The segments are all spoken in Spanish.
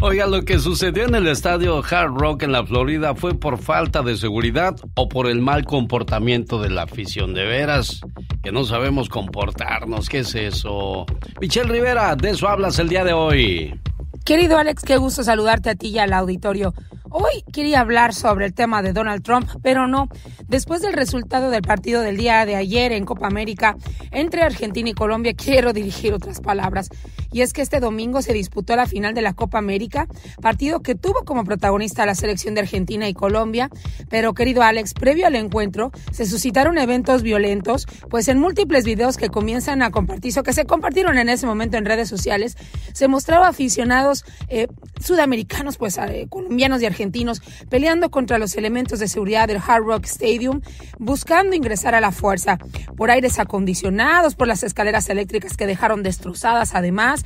Oiga, lo que sucedió en el estadio Hard Rock en la Florida fue por falta de seguridad o por el mal comportamiento de la afición. De veras, que no sabemos comportarnos. ¿Qué es eso? Michelle Rivera, de eso hablas el día de hoy. Querido Alex, qué gusto saludarte a ti y al auditorio. Hoy quería hablar sobre el tema de Donald Trump, pero no. Después del resultado del partido del día de ayer en Copa América entre Argentina y Colombia, quiero dirigir otras palabras. Y es que este domingo se disputó la final de la Copa América, partido que tuvo como protagonista la selección de Argentina y Colombia. Pero querido Alex, previo al encuentro se suscitaron eventos violentos, pues en múltiples videos que comienzan a compartir, o que se compartieron en ese momento en redes sociales, se mostraba aficionados eh, sudamericanos, pues eh, colombianos y argentinos, peleando contra los elementos de seguridad del Hard Rock Stadium, buscando ingresar a la fuerza, por aires acondicionados, por las escaleras eléctricas que dejaron destrozadas además.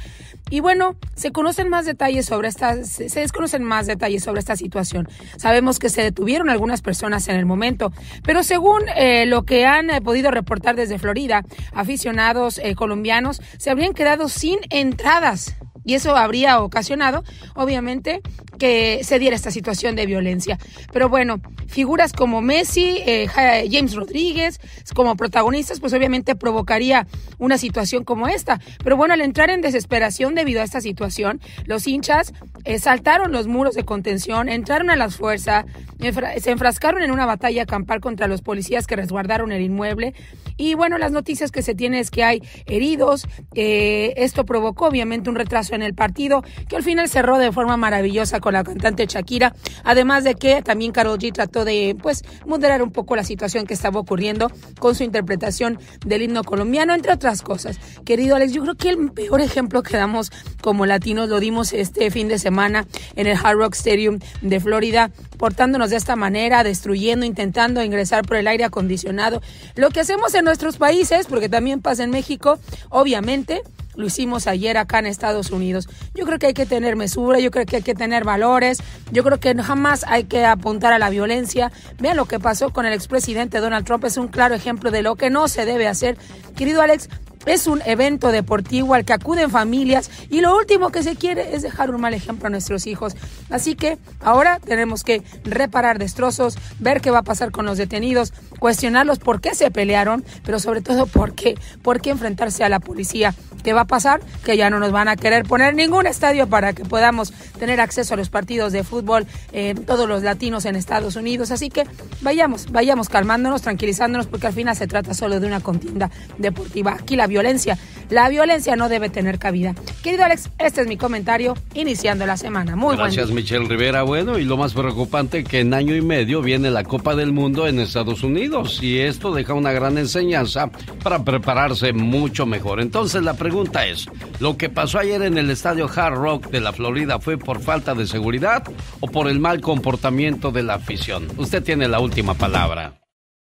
Y bueno, se conocen más detalles sobre esta, se, desconocen más detalles sobre esta situación. Sabemos que se detuvieron algunas personas en el momento, pero según eh, lo que han eh, podido reportar desde Florida, aficionados colombianos se habrían quedado sin entradas y eso habría ocasionado, obviamente, que se diera esta situación de violencia. Pero bueno, figuras como Messi, eh, James Rodríguez, como protagonistas, pues obviamente provocaría una situación como esta. Pero bueno, al entrar en desesperación debido a esta situación, los hinchas eh, saltaron los muros de contención, entraron a las fuerzas, se enfrascaron en una batalla campal contra los policías que resguardaron el inmueble. Y bueno, las noticias que se tienen es que hay heridos. Eh, esto provocó obviamente un retraso en el partido, que al final cerró de forma maravillosa con la cantante Shakira, además de que también Karol G trató de pues moderar un poco la situación que estaba ocurriendo con su interpretación del himno colombiano, entre otras cosas. Querido Alex, yo creo que el peor ejemplo que damos como latinos lo dimos este fin de semana en el Hard Rock Stadium de Florida, portándonos de esta manera, destruyendo, intentando ingresar por el aire acondicionado. Lo que hacemos en nuestros países, porque también pasa en México, obviamente lo hicimos ayer acá en Estados Unidos. Yo creo que hay que tener mesura, yo creo que hay que tener valores, yo creo que jamás hay que apuntar a la violencia. Vean lo que pasó con el expresidente Donald Trump, es un claro ejemplo de lo que no se debe hacer. Querido Alex, es un evento deportivo al que acuden familias y lo último que se quiere es dejar un mal ejemplo a nuestros hijos. Así que ahora tenemos que reparar destrozos, ver qué va a pasar con los detenidos, cuestionarlos por qué se pelearon, pero sobre todo por qué, por qué enfrentarse a la policía. ¿Qué va a pasar? Que ya no nos van a querer poner ningún estadio para que podamos tener acceso a los partidos de fútbol todos los latinos en Estados Unidos. Así que vayamos, vayamos calmándonos, tranquilizándonos, porque al final se trata solo de una contienda deportiva. Aquí la violencia. La violencia no debe tener cabida. Querido Alex, este es mi comentario iniciando la semana. Muy Gracias, Michelle Rivera. Bueno, y lo más preocupante que en año y medio viene la Copa del Mundo en Estados Unidos y esto deja una gran enseñanza para prepararse mucho mejor. Entonces la pregunta es, ¿lo que pasó ayer en el estadio Hard Rock de la Florida fue por falta de seguridad o por el mal comportamiento de la afición? Usted tiene la última palabra.